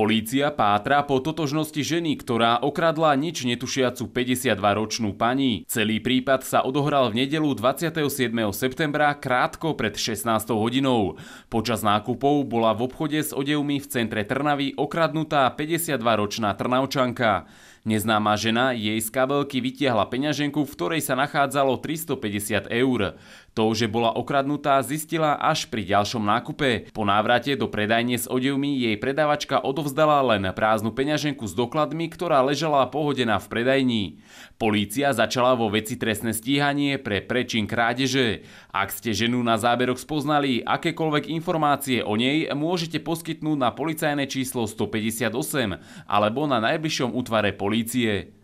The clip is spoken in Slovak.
Polícia pátra po totožnosti ženy, ktorá okradla nič netušiacu 52-ročnú pani. Celý prípad sa odohral v nedelu 27. septembra krátko pred 16. hodinou. Počas nákupov bola v obchode s odevmi v centre Trnavy okradnutá 52-ročná Trnavčanka. Neznáma žena jej z kabelky vytiahla peňaženku, v ktorej sa nachádzalo 350 eur. To, že bola okradnutá, zistila až pri ďalšom nákupe. Po návrate do predajne s odevmi jej predávačka odovzdala len prázdnu peňaženku s dokladmi, ktorá ležala pohodená v predajni. Polícia začala vo veci trestné stíhanie pre prečin krádeže. Ak ste ženu na záberoch spoznali, akékoľvek informácie o nej môžete poskytnúť na policajné číslo 158 alebo na najbližšom útvare policie polície.